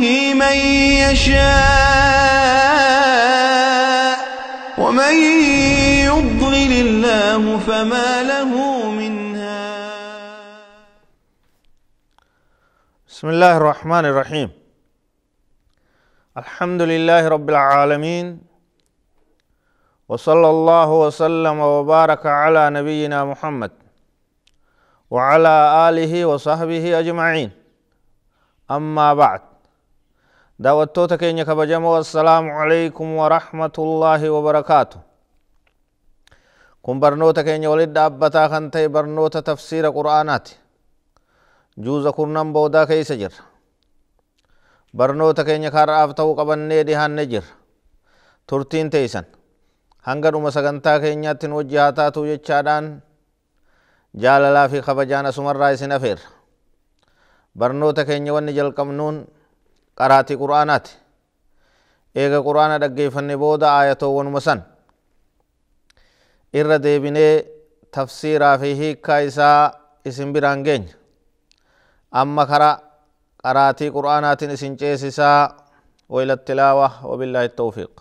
به من يشاء ومن يضلل الله فما له من هاد بسم الله الرحمن الرحيم الحمد لله رب العالمين وصلى الله وسلم وبارك على نبينا محمد وعلى آله وصحبه أجمعين أما بعد daawwattoota keenya kabajamoo assalaamu alaikum warahmatullaahi wabarakaatu kun barnoota keenya walit dhaabbataa kan ta'e barnoota tafsiira qur'aanaati juuza kurnan boodaa keeysa jirra barnoota keenya kaaraaf ta'uu qabannee dhihaanne jirra turtiin teeysan hanga dhuma sagantaa keenyaatti nu wajji haa taatu jechaadhaan jaalalaa fi kabajaan asumarraa isin afeerra barnoota keenya wanni jalqabnuun qaraatii quraanaati eega quraana dhaggeeffanne booda aayatoowwanuma san irra deebinee tafsiiraa fi hiikkaa isaa isin biraan geenya amma kara qaraatii quraanaatiin isin ceesisaa waila tilaawa wabilaahi tawfiiq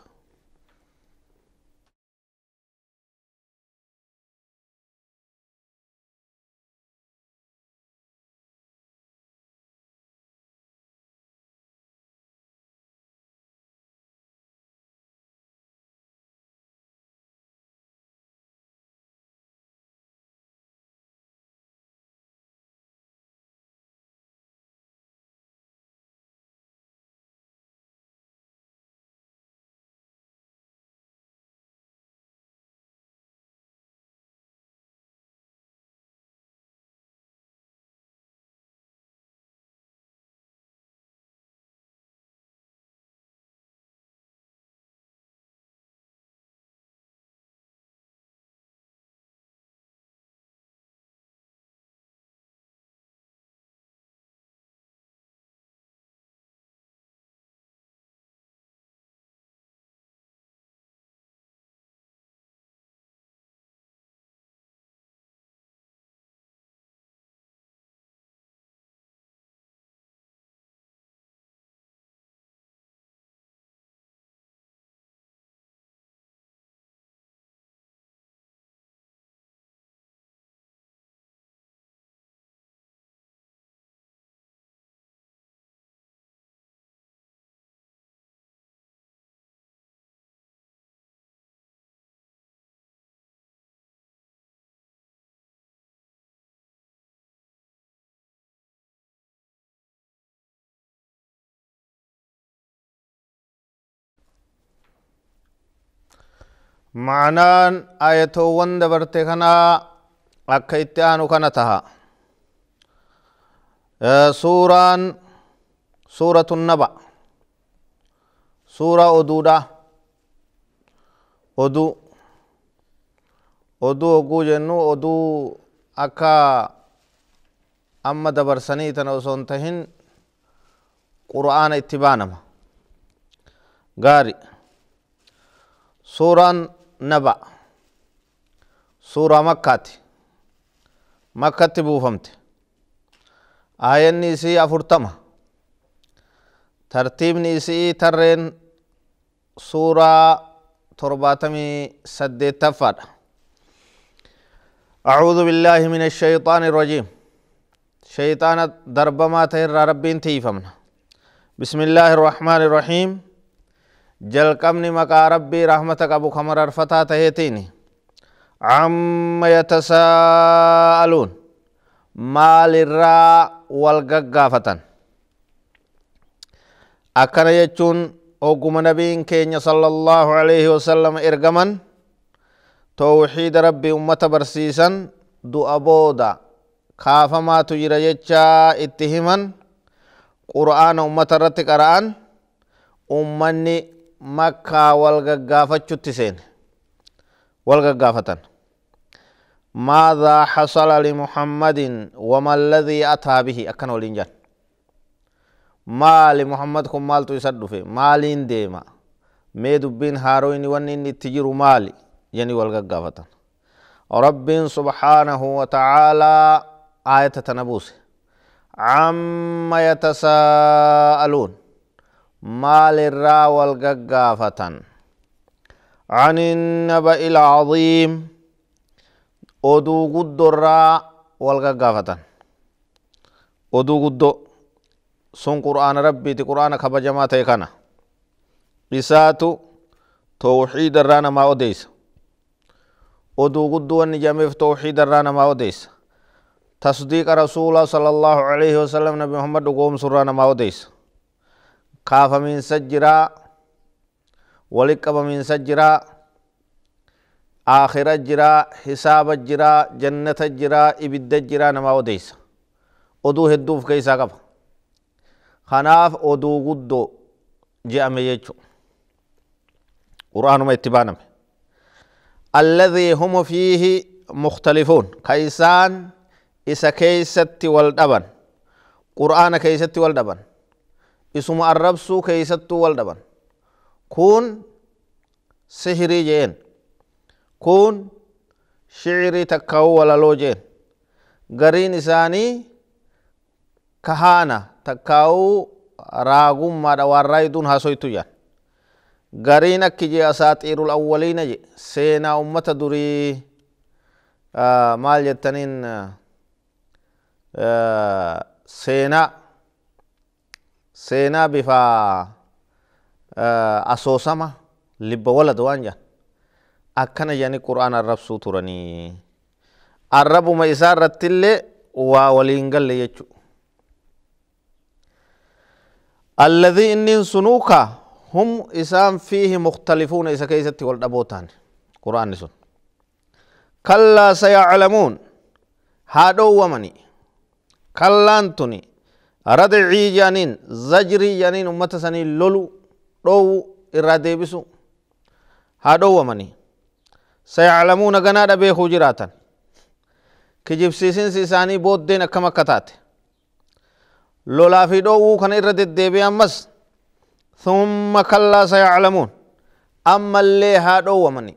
معنان آيتوان دبرت خنا أكا اتعانو خنتها سوران سورة النبأ سورة أدودا أدو أدو أقو جنو أدو أكا أما دبرسني تنوسون تهن قرآن اتبانما غاري سوران نبأ سورة مكة مكة بوفمت آية نيسي أفرتما ترتيب نيسي ترين سورة ترباتمي سد تفر أعوذ بالله من الشيطان الرجيم شيطان دربما تهر ربين تيفمنا بسم الله الرحمن الرحيم jalqabni maqaa rabbii rahmata qabu kama rarfataa taheetiin amma yatasaa'aluun maalirraa wal gaggaafatan akkana jechuun ogguma nabiin keenya sallallahu alaihi wasallam ergaman tawxiida rabbii ummata barsiisan du'a booda kaafamaatu jira jechaa itti himan qura'aana ummata irratti qara'an ummanni makkaa wal gaggaafachutti seene wal gaggaafatan maadhaa hasala limuhammadin wama alladhii ataa bihi akkana waliin jedhan maali muhammad kun maaltu isan dhufe maaliin deema mee dubbiin haaroo inni wanni inni itti jiru maali janii wal gaggaafatan rabbiin subhaanahu watacaalaa aayata tana buuse amma yatasaa'aluun maal irraa wal gaggaafatan عن النبأ العظيم oduu guddo irraa wal gaggaafatan oduu guddo sun qur'aana rabbiiti qur'aana kabajamaa ta'e kana isaatu tawxiida irraa namaa odeysa oduu gudduu wanni jameef tawxiida irraa namaa odeysa tasdiiqa rasuulaa sala allaahu alayhi wasalam nabi muhammad dhugoomsu irraa namaa odeysa kaafamiinsa jiraa walit qabamiinsa jiraa aakhira jiraa hisaaba jiraa jannata jiraa ibidda jiraa namaa odeysa oduu hedduuf keessaa qaba kanaaf oduu guddoo je'ame jechu quraanuma itti baaname alladhii hum fiihi mukhtalifuun ka isaan isa keeysatti wal dhaban qur'aana keeysatti wal dhaban isuma arrabsuu keeysattuu wal dhaban kun sihirii jeen kun shi'irii takka'uu walaloo jeen gariin isaanii kahaana takka'uu raagummaadha waan raayiduun haasoytu jaan gariin akki jee asaaxiirul awwaliina je seenaa ummata durii maal jettaniin seenaa seenaa bifa asoosama libba walad waan jedhan akkana jedhanii qura'aana arrabsuu turanii arrabuma isaa irrattillee waa waliin galle jechuudha. الذي إنين سنوكا هم إسام فيه مختلفون إذا كيست والدبوتان قرآن سن كلا سيعلمون هادو ومني كلا أنتني radcii jaaniin zajrii jaaniin ummata sani lolu dowu irraa deebisu haa dhowwamanii sayaclamuuna ganaadha beekuu jiraatan kijibsiisinsi isaanii booddeen akkam akka taate lolaa fi dhowwuu kana irra deddeebi'e ammas thumma kallaa sayaclamuun ammallee haa dhowwamanii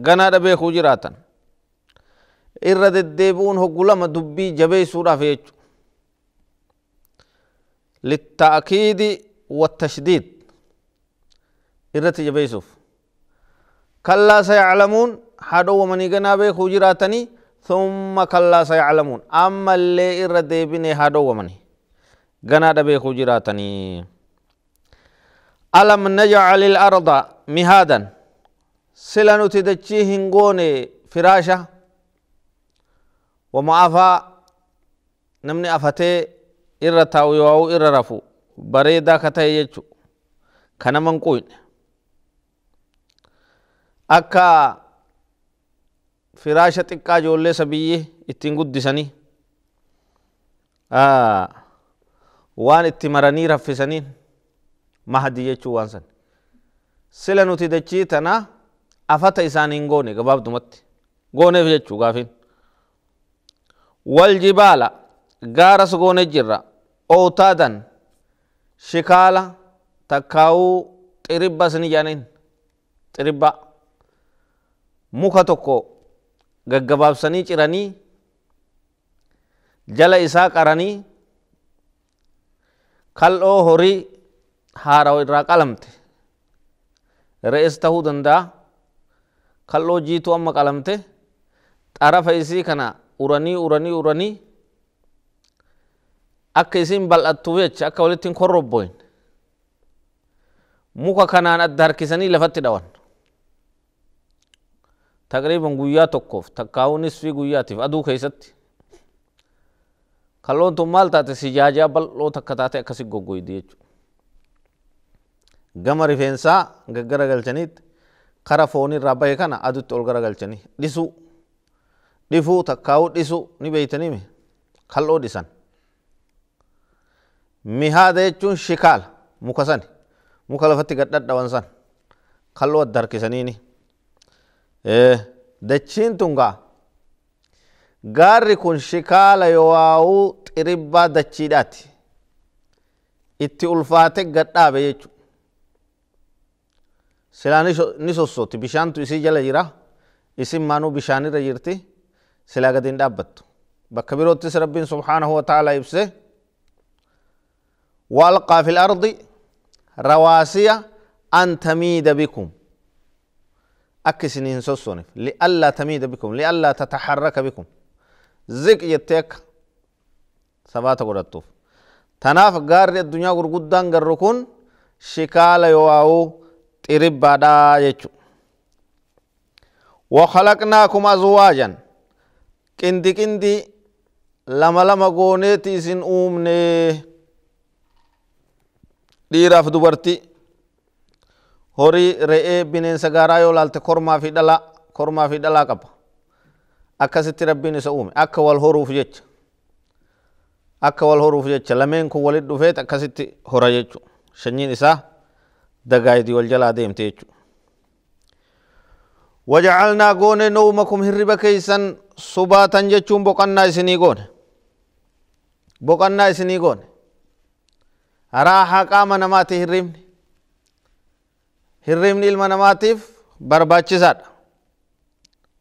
ganaadha beekuu jiraatan irra deddeebi'uun hoggu lama dubbii jabeessuudhaaf jechuu للتأكيد والتشديد irratti jabeessuuf kallaa sayaclamuun haadhoo wamanii ganaa beekuu jiraatanii thumma kallaa sayaclamuun ammallee irra deebine haadhoo wamanii ganaadha beekuu jiraatanii alam najcal ilarda mihaadan sila nuti dachii hin goone firaasha wama afaa namni afatee irra taa'u yoo irra rafu bareedaa ka ta'e jechu kana manquune akka firaasha xiqqaa ijoollee sabiyyee ittiin guddisanii waan itti maranii raffisaniin mahadi jechuu waan san sila nuti dachii tana afata isaan goone gabaabdumatti gooneef jechuu gaafin wal jibaala gaaras goone jirra ootaadan shikaala takkaawuu xiribba isin ijaaniin xiribba muka tokko gaggabaabsanii ciranii jala isaa qaranii kal'oo horii haara'u irraa qalamte re'es tahuu danda'a kal'oo jiitu amma qalamte xarafa isii kana uranii uranii uranii akka isin bal'attuuf jecha akka walittiin korrobboin muka kanaan adda harkisanii lafatti dhawan taqriban guyyaa tokkoof takkaa'uu nisfii guyyaatiif aduu keessatti kalloon tun maal taate sijaajaa bal'oo takka taate akkasi goggoydi jechuudha gama rifeensaa gaggara galchaniitti kara foonirraa bahe kana adutti ol gara galchanii dhisuu dhifuu takkaa'uu dhisuu ni beeytanii kal'oo dhisan mihaada jechuun shikaala muka san muka lafatti gad dhadhawan san kalloo darkisaniini dachiin tungaa gaarri kun shikaala yowaa'uu xiribbaa dachiidhaati itti ulfaate gad dhaabe jechu silaa ni sossooti bishaantu isii jala jira isin maanuu bishaanirra jirti silaa gadin hin dhaabbattu bakka birootti rabbiin subhaanahu wa ta'ala ibse وألقى في الأرض رواسي أن تميد بكم أكسنين سوسونف لألا تميد بكم لألا تتحرك بكم زق يتك ثبات قرطوف تناف غار الدنيا غرغدان غركون شكال يواو تربادا يچو وخلقناكم أزواجا كندي كندي لما لما غونيتي سن أومني dhiiraaf dubartii horii re'ee bineensa gaaraa yoo laalte kormaa fi dhalaa kormaa fi dhalaa qaba akkasitti rabbiin isa uume akka wal horuuf jecha akka wal horuuf jecha lameen kun walit dhufeet akkasitti hora jechu shanyiin isaa dagaayidii wal jalaa deemte jechu wajacalnaa goone noumakum hirriba keeysan subaatan jechuun boqannaa isinii goone boqannaa isinii goone raahaa qaama namaati hirribni hirribni ilma namaatiif barbaachisaadha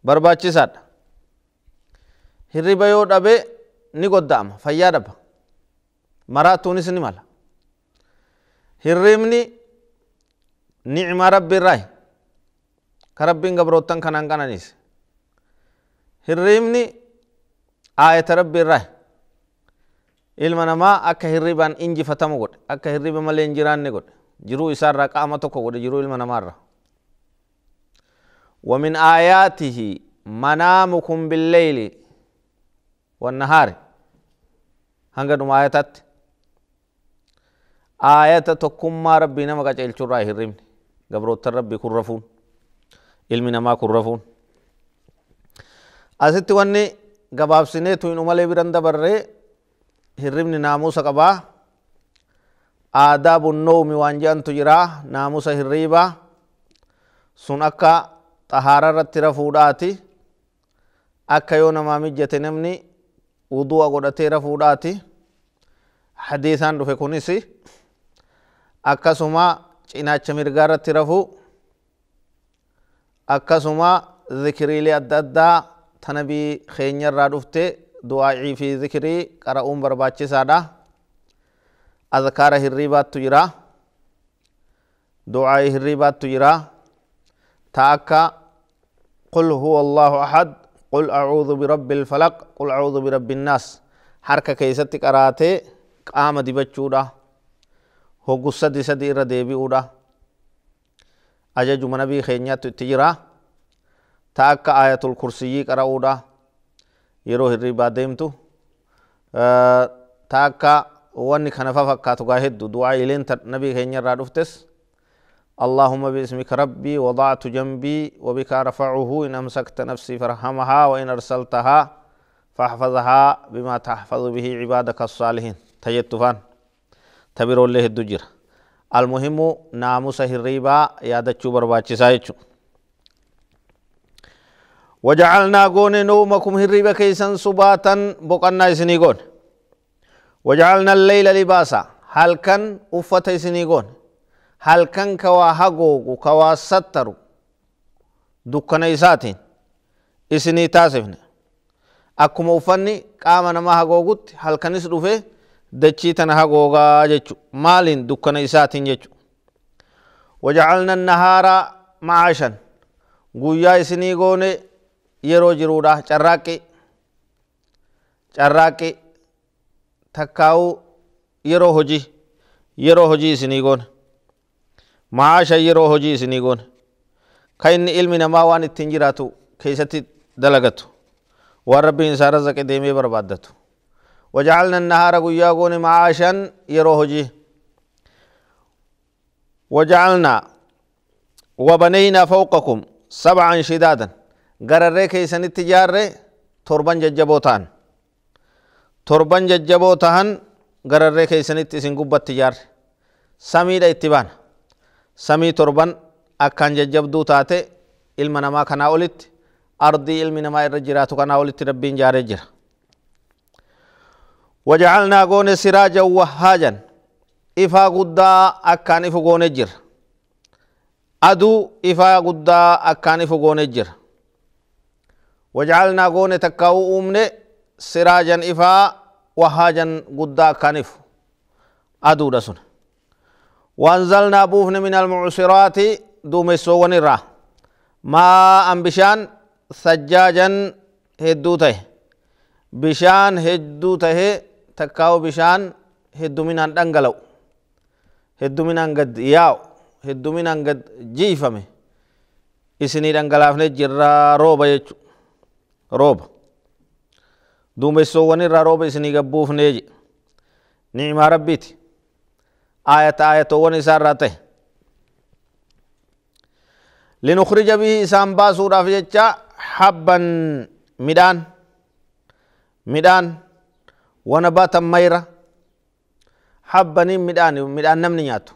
barbaachisaadha hirriba yoo dhabee ni godda'ama fayyaa dhaba maraatuunis ni mala hirribni nicma rabbiirraahi ka rabbiin gabroottan kanaan qananiise hirribni aayata rabbiirraahi Ilma namaa akka hirriban injifatamu godhe akka hirriba malee hin jiraanne godhe jiruu isaarraa qaama tokko godhe jiruu ilma namaarraa. Wamiin ayyaa tihii manaa Mukuummallaylee Wannahaare hanga dhumaa ayyaataatti ayyaata tokkummaa rabbii nama qacarchurraa hirrimne gabroottan rabbiin kurra fuun ilmi namaa kurra fuun asitti wanni gabaabsineetu hin umalee biran dabarre hirribni naamusa qabaa aadaabu noomi waan je'antu jiraa naamusa hirriibaa sun akka xahaara irratti rafuudhaati akka yoo namaa mijjate namni wudu'a godhatee rafuudhaati hadiisaan dhufe kunis akkasuma cinaacha mirgaa irratti rafuu akkasuma zikiriilee adda addaa tanabii keenya irraa dhufte du'aa'ii fi zikirii qara'uun barbaachisaadha. Azkaara hirriibaattu jira. Du'aa'ii hirriibaattu jira. Ta akka qul huwa Allahu ahad qul acuudhu birabbil falaq qul acuudhu birabbin naas harka keessatti qaraatee qaama dibachuudha. Hoggus sadi sadi irra deebi'uudha. Ajaju mana bii keenyaattu itti jira. Ta akka aayatul kursiyyii qara'uudha. yeroo hirribaa deemtu taakka wanni kanafa fakkaatu gaa heddu du'aa ileen nabii keenya irraa dhuftes اللهم باسمك ربي وضعت جنبي وبك رفعه إن أمسكت نفسي فرحمها وإن أرسلتها فاحفظها بما تحفظ به عبادك الصالحين تجد فان تبير الله الدجر المهم ناموس الريبا يادتشو برباتشي سايتشو وجعلنا قون نومكم هربا كيسا سباتا بقنا سنيغون وجعلنا الليل لباسا هل كان أفت سنيغون هل كان كوا هقوق كوا ستر دكنا يساتين إسني تاسفنا أكما أفني قام نما هقوقت هل كان يسرفه دچي تنا هقوقا جچو مالين دكنا يساتين جچو وجعلنا النهار معاشا قويا يسنيقون yeroo jiruudha carraaqqee carraaqqee takkaa'uu yeroo hojii yeroo hojii isinii goona maasha yeroo hojii isinii goona kan inni ilmi namaa waan ittiin jiraatu keessatti dalagatu waan rabbiin isaa razaqe deemee barbaaddatu wajacalna nahaara guyyaa goone maashan yeroo hojii وبنينا فوقكم سبعا شدادا gararree keeysanitti ijaarre torban jajjaboo ta'an torban jajjaboo ta'an gararree keeysanitti isin gubbatti ijaarre samiidha itti baana samii torban akkaan jajjabduu taate ilma namaa kanaa olitti ardii ilmi namaa irra jiraatu kanaa olitti rabbiin jaaree jira wajacalnaa goone siraajan wahaajan ifaa guddaa akkaan ifu goone jira aduu ifaa guddaa akkaan ifu goone jira وجعلنا غون تكاو أمني سراجا إفا وهاجا قدا كنف أدو دسن وأنزلنا بوفن من المعصرات دومسو ونرا ما أم بشان ثجاجا هدو تهي بشان هدو تهي تكاو بشان هدو من أندنغلو هدو من أنقد ياو هدو من أنقد جيفمي إسني أنقلافني جرا روبا يجو روب دوم بسو وني را روب اسني غبوف نيج نعم ربيت آيات آيات وني سار راته لنخرج به إسان باسو رافجة حبا ميدان ميدان ونباتا ميرا حبا ميدان ميدان نمنياتو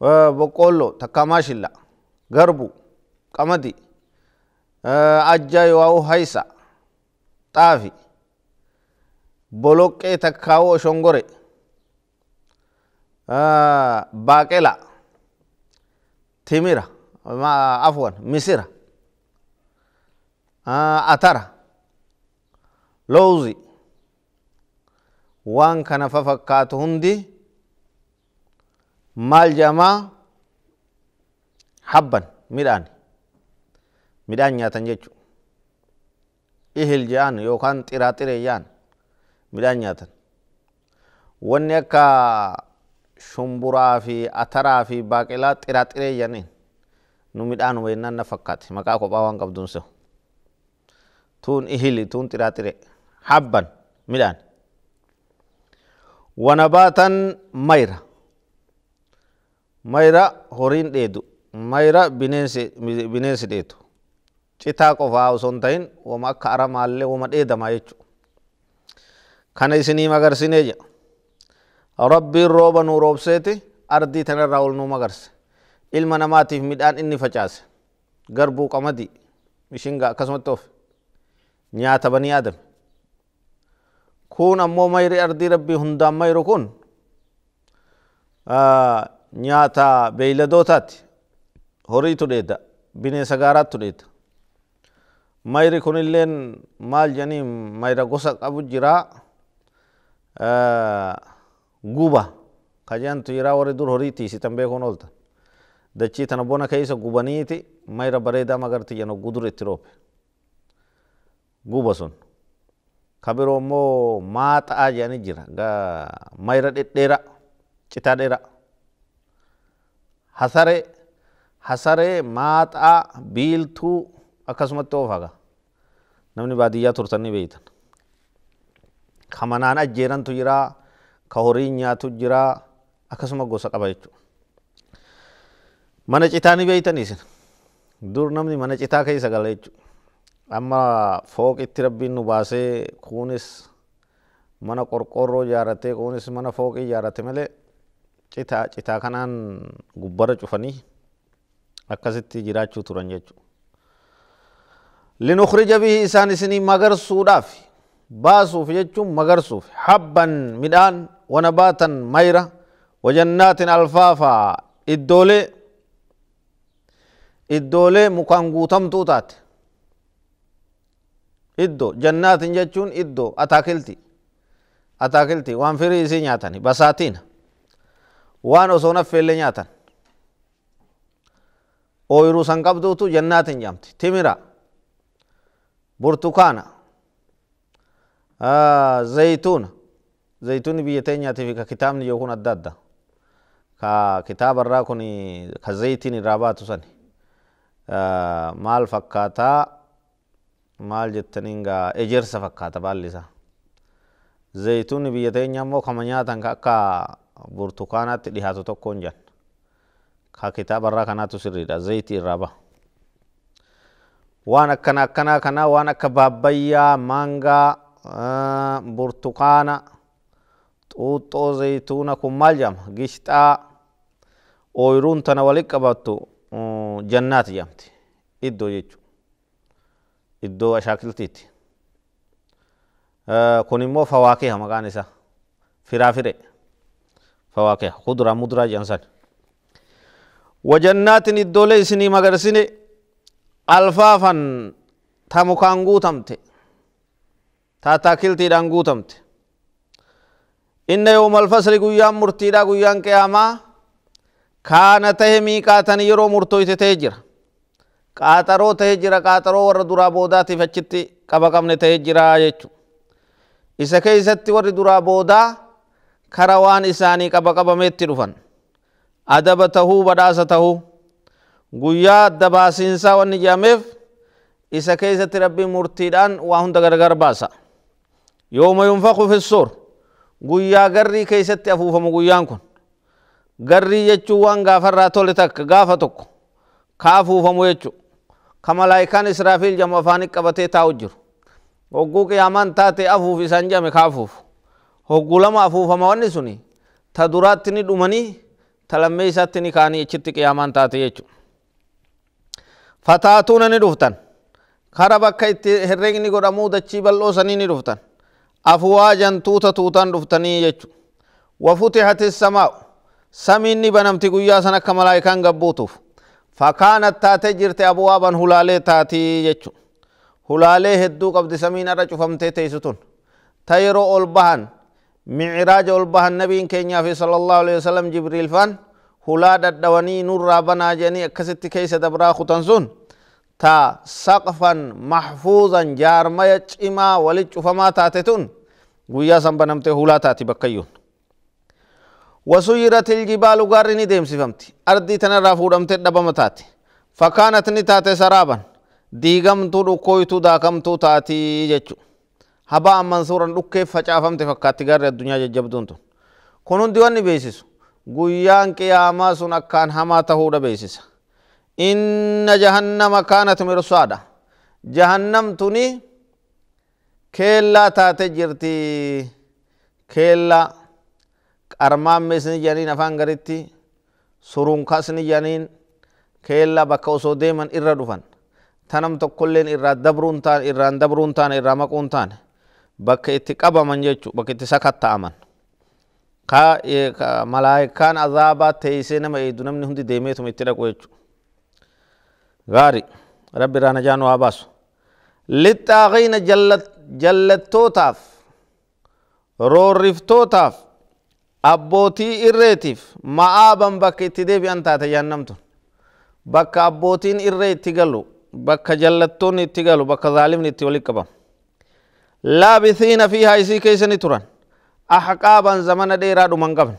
وبقولو تكاماشلا غربو قمدي ajja yoo haysa xaafi boloqqee takkaawoo shongore baaqela timira afwan misira atara lowzi waan kana fa fakkaatu hundi maal jamaa habban midhaan midhaan nyaatan jechu Ihil je'an yookaan xiraa xiree midhaan nyaatan. Wanni akka shumburaa fi ataraa fi baaqelaa xiraa xiree jedhaniin nu midhaan weennaan na fakkaate maqaa kophaa waan qabduun se'u. Tuun ihili tuun xiraa xiree habban midhaan. Wanabaatan maira maira horiin dheedu. Mayra bineensi dheedu. citaa qofaa osoo hin ta'in wama akka aramaallee wama dheedamaa jechuudha. Kana isinii magarsinee jedha. Rabbiin rooba nuu roobseeti ardii tanarraa ol nuu magarsi Ilma namaatiif midhaan inni facaase. Garbuu qamadii mishingaa akkasumatti of nyaata banii aadame. Kun ammoo mayri ardii rabbii hundaan mayru kun nyaata beeyladootaati. Horiitu dheeda. Bineensa gaaraattu dheeda. mayri kunilleen maal janii mayra gosa qabu jira guba kajantu jira warri dur horiitii sitan beekuun oolta dachii tana bona keessa gubaniiti mayra bareedaa magarti jan hogguu dur itti roobe guba sun kabiroo immoo maaxa'aa jedhanii jira mayra dhedheera citaa dheera hasaree hasaree maaxaa biiltuu akkasumatti oofaga namni baadiyyaa turtan ni beeytan ka manaan ajjeerantu jira ka horiin nyaatu jira akkasuma gosa qaba jechuudha mana citaa ni beeytan isin dur namni mana citaa keessa gala jechuudha amma fooqitti rabbiin nu baasee kunis mana qorqorroo ijaarratee kunis mana fooqii ijaarrate malee citaa citaa kanaan gubbara cufanii akkasitti jiraachuu turan jechuudha. لنخرج به إسان إسني مغر سوداف باسوف يجوم مغر سوف حبا ميدان ونباتا ميرا وجنات ألفافا الدولة الدولة مكان توتات إدو جنات جتون إدو أتاكلتي أتاكلتي وان فري إسي نياتني بساتين وان أسونا في اللي نياتن أويرو سنقبدوتو جنات جامتي تمرا burtukaana, ah, zaytuuna. zaitun biyya teenyaatiif ka kitaabni yoo kun adda adda. Ka kitaaba irraa kun ka zayitiin irraa baatu sani. Ah, maal fakkaataa maal jettaniin ejersa fakkaata baalli isaa. Zaytuunni biyya teenya immoo kama nyaatan akka burtukaanaatti dhihaatu tokkoon jan. Ka kitaaba kanaatu sirriidha zayitii irraa ba'a. waan akkana akkanaa kanaa waan akka baabbayyaa, maangaa, burtukaana, xuuxxoo, zayituuna kun maal jedhama gishxaa ooyiruun tana walitti qabattu jannaat jedhamti iddoo jechuudha. Iddoo shaakiltiiti. Kun immoo fawaakiha maqaan isaa firaa firee fawaakiha kuduraa muduraa jedhamsan. Wajannaatni iddoolee isinii magarsine. alfaafan ta mukaan guutamte ta taakiltiidhaan guutamte inna yooma alfasli guyyaan murtiidhaa guyyaan qiyaamaa kaana tahe miiqaatan yeroo murtooyte ta'e jira qaaxaroo ta'e jira qaaxaroo warra duraa boodaatiif achitti qaba qabne ta'e jira jechuudha isa keessatti warri duraa boodaa kara waan isaanii qaba qabameetti dhufan adaba tahuu badhaasa tahuu guyyaa adda baasiinsaa wanni jedhameef isa keessatti rabbiin murtiidhaan waa hunda gargar baasa yooma yunfaqu fissuur guyyaa garrii keessatti afuufamu guyyaan kun garrii jechuun waan gaafarraa tole takka gaafa tokko ka afuufamu jechuu ka malaayikaan israafiil jamu afaanii qabatee taa'u jiru isaan ka lama suni ta ta fataatuuna ni dhuftan kara bakka itti herreegni godhamuu dachii bal'oo sanii ni dhuftan afwaajan tuuta tuutaan dhuftanii jechu wafutixat isamaa'u samiin ni banamti guyyaa san akka malaayikaan gabbuutuuf fakkaanat taatee jirte abwaaban hulaalee taatii jechu hulaalee hedduu qabdi samiin irra cufamtee teessituun ta yeroo ol bahan miciraaja ol bahan nabiin keenyaa fi sallallahu alaihi wasallam jibriilfaan hulaa dadhawanii nurraa banaa jedhanii akkasitti keessa dabraa kutan sun ta saqfan mahfuuzan jaarmaya cimaa walit cufamaa taate tun guyyaa banamtee hulaa taati bakkayyuun. وسيرت الجبال غاري ندم سفمتي أردي تنرى فودمت دبما تاتي فكانت نتاتي سرابا ديغمتو دكويتو داكمتو تاتي جتشو هبا منصورا دكيف فچافمت فكاتي غار الدنيا جبدونتو كونون ديوان بيسسو guyyaan qiyaamaa sun akkaan hamaa tahuudha beeksisa inna jahannama kaanat mirsaadha jahannam tuni keellaa taate jirti keellaa qarmaamme isni jedhaniin afaan garitti surunka isni jedhaniin keellaa bakka osoo deeman irra dhufan tanam tokkolleen irraa dabruun taane irraan dabruun taane irraa maquun taane bakka itti qabaman jechuu bakka itti sakatta'aman malaayikaan azaabaa teeysee nama eeydu namni hundi deemeetuma itti dhaqu jechu gaari rabbi irraa najaan waa baasu lixxaaqiina jallattootaaf roorriftootaaf abbootii irree irreetiif ma'aaban bakka itti deebi'an taate jaannamtun bakka abbootiin irree itti galu bakka jallattoonni itti galu bakka zaalimni itti walitti qabamu laabisiina fiihaa isii keessa ni turan ahqaaban zamana dheeraadhuma hin qabne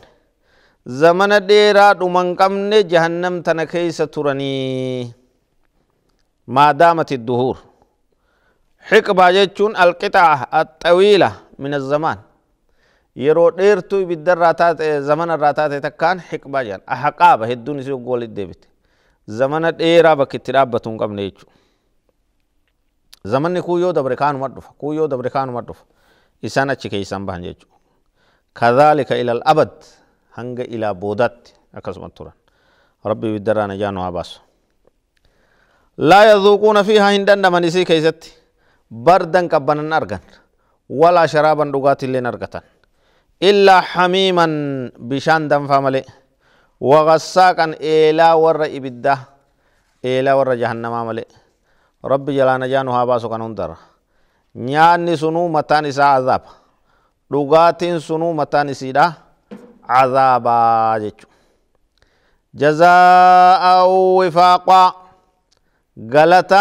zamana dheeraadhuma hin qabne jahannam tana keeysa turanii maadaamati duhuur xiqbaa jechuun alqixaa axawiila min azamaan yeroo dheertuu ibiddarraa taate zamanarraa taate takkaan xiqbaa jedhan ahqaaba hedduun isii oggoolitti deebite zamana dheeraa bakka itti dhaabbatu hin qabne jechuudha zamanni kun yoo dabre kaanumat dhufa kun yoo dabre kaanumat dhufa isaan achi keeysan bahan jechuudha كذلك إلى الأبد هنگ إلى بودات أكسم التوران ربي بدران جانو عباس لا يذوقون فيها هندن من إسي كيزت بردن كبنن أرغن ولا شرابا رغات اللي نرغتن إلا حميما بشان دم فاملي وغساقا إلى ور إبدا إلى ور جهنم عملي ربي جلانا جانو عباس كان هندر نياني سنو متان إسا عذاب dhugaatiin sunuu mataan isiidha cazaabaa jechu jazaa'aa wifaaqaa galata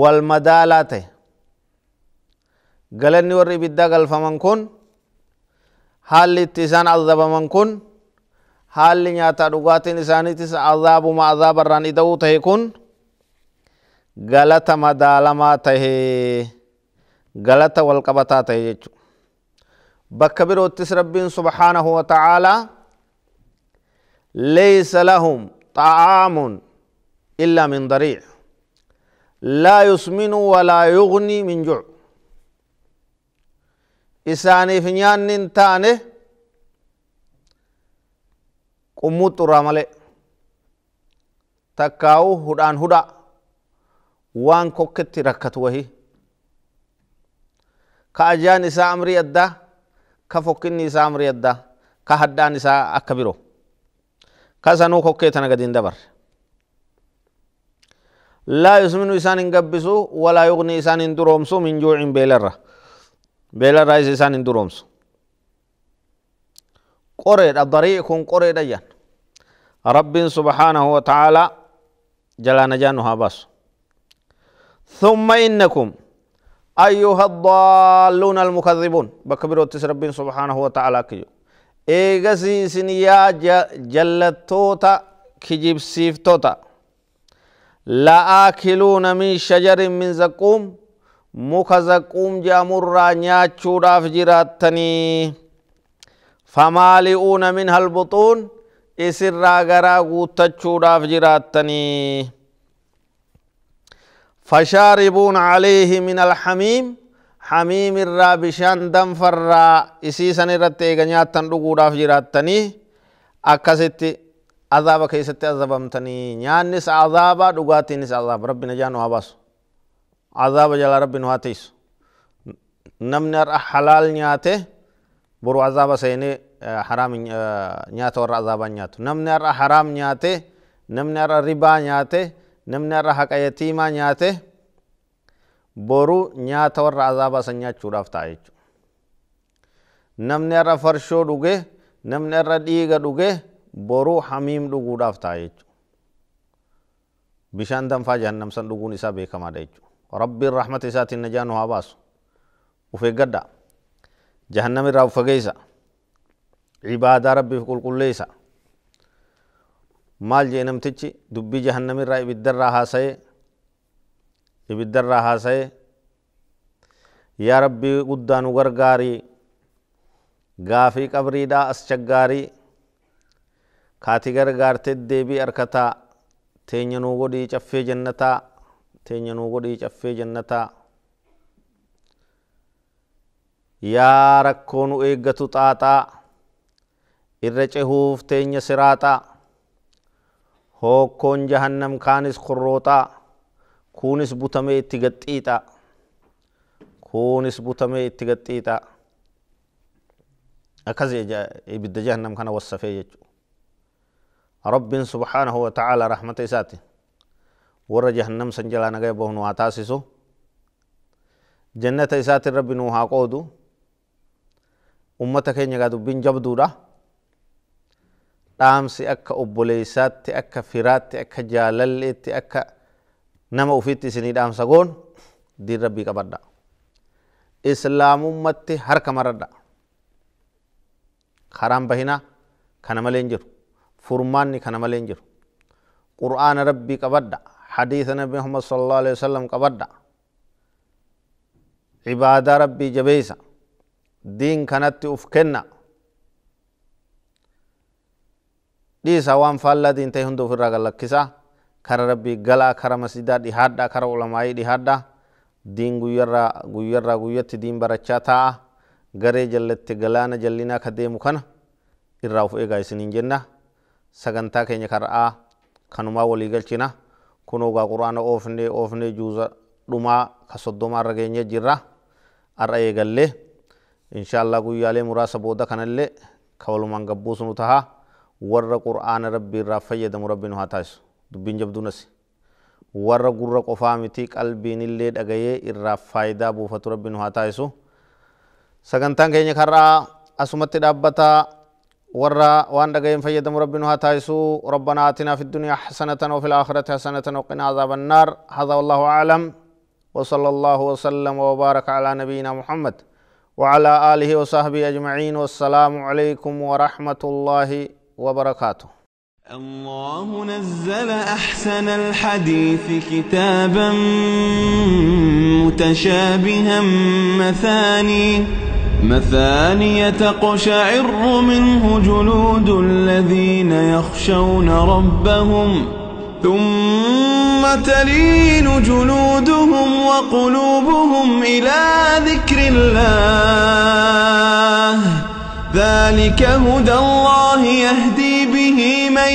wal madaalaa ta'e galanni warri ibiddaa galfaman kun haalli itti isaan azabaman kun haalli nyaataa dhugaatiin isaaniitis azaabuma azaabarraan ida'uu tahe kun galata madaalamaa tahe galata walqabataa tahe jechuudha بكبر وتس ربين سبحانه وتعالى ليس لهم طعام إلا من ضريع لا يسمن ولا يغني من جوع إساني في نيان تاني قموت رامله تكاو هدان هدا وان كوكت ركت وهي كأجان إسا أمري أدّا ka fokkinni isaa amri addaa ka haddaan isaa akka biroo ka sanuu kokkee tana gadi hin dabarre laa yusminu isaan hin gabbisu walaa yuqni isaan hin duroomsu min juucin beelarra beelarraas isaan hin duroomsu qoreedha darii kun qoreedha jan rabbiin subhaanahu wa ta'aalaa jalaa najaanu haa baasu ثم إنكم أيها الضالون المكذبون بكبروا ربين سبحانه وتعالى كيو إيغسي سنيا جلتوتا كجيب سيفتوتا لا آكلون من شجر من زقوم muka zaquum je'amurraa nyaachuudhaaf jiraattanii famaali'uuna min halbuxuun isirraa garaa guuttachuudhaaf jiraattanii فشاربون عليه من الحميم حميم الرابشان بشان دم فرا إسيسان الرت إغنيات تنرقودا في جراتني أكاستي عذاب كيستي عذابمتني نيانس عذابا دقاتينس عذاب ربنا جانو هباسو عذاب جل ربنا هاتيسو namni halaal nyaate boru azaaba seene haraam nyaata warra azaabaa nyaatu namni har'a haraam nyaate namni har'a ribaa nyaate namni har'a haqa yatiimaa nyaate boruu nyaata warra azaabaa san nyaachuudhaaf ta'a jechuudha. Namni har'a farshoo dhuge namni har'a dhiiga dhuge boruu hamiim dhuguudhaaf ta'a jechuudha. Bishaan danfaa jahannamsan dhuguun isaa beekamaadha jechuudha. Rabbiin rahmata isaatiin najaa nu haa baasu. Uf eeggadha. Jahannam irraa of fageessa. rabbiif qulqulleessa. maal jee namtichi dubbii jahannamirraa ibiddarraa haasa'e ibiddarraa haasa'e yaa rabbii guddaa nu gargaarii gaafii qabriidhaa as chaggaarii kaati gargaartee deebii harkataa teenya nuu godhii caffee jannataa teenya nuu godhii caffee jannataa yaa rakkoo nu eeggatu xaaxaa irra cehuuf teenya siraaxaa hokkoon jahannam kaanis korrooxaa kuunis butamee itti gaxxiixa kuunis butamee itti gaxxiixa akkas ibidda jahannam kana wassafee jechuudha rabbiin subhaanahu wa ta'ala rahmata isaati warra jahannam san jalaa nagaya bahnu haa taasisu jannata isaatiin rabbi nuu haa qoodu ummata keenya gaa dubbiin jabduudha dhaamsi akka obboleeysaatti akka firaatti akka jaalalleetti akka nama ufiitti isinii dhaamsa goon diin rabbii qabadha islaamummatti harka maradha karaan bahinaa kana malee hin jiru furmaanni kana malee hin jiru qur'aana rabbii qabadha hadiisa nabi muhammad sallallahu alaihi wasallam qabadha cibaadaa rabbii jabeeysa diin kanatti uf kenna dhiisa waan faallatiin ta'e hunda ofirraa gallakkisa kara rabbii galaa kara masjidaa dhihaadhaa kara ulamaayii dhihaadhaa diin guyyarraa guyyarraa guyyatti diin barachaa taa'a garee jallatte galaana jallinaa ka deemu kana irraa of eegaa isiniin jenna sagantaa keenya kara'aa kanumaa walii galchina kun ogaa quraana oofnee oofnee juuza dhumaa ka soddomaa irra geenye jirra har'a eegallee inshaallah guyyaalee muraasa booda kanallee ka walumaan gabbuu sunu tahaa warra qur'aana rabbii irraa fayyadamu rabbiin haa taasisu dubbiin jabduu nasi warra gurra qofaa miti qalbiin illee dhagayee irraa faayidaa buufatu rabbiin haa taasisu sagantaan keenya karraa asumatti dhaabbata warra waan dhagayeen fayyadamu rabbiin haa taasisu rabbana aatinaa fi duniyaa xasanatan wafi laakhirati xasanatan waqinaa azaaba annaar hadaa wallaahu aclam وصلى الله وسلم وبارك على نبينا محمد وعلى آله وصحبه أجمعين والسلام عليكم ورحمة الله وبركاته الله نزل أحسن الحديث كتابا متشابها مثاني مثاني تقشعر منه جلود الذين يخشون ربهم ثم تلين جلودهم وقلوبهم إلى ذكر الله ذلك هدى الله يهدي به من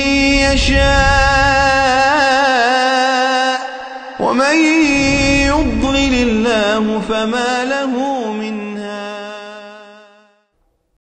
يشاء ومن يضلل الله فما له من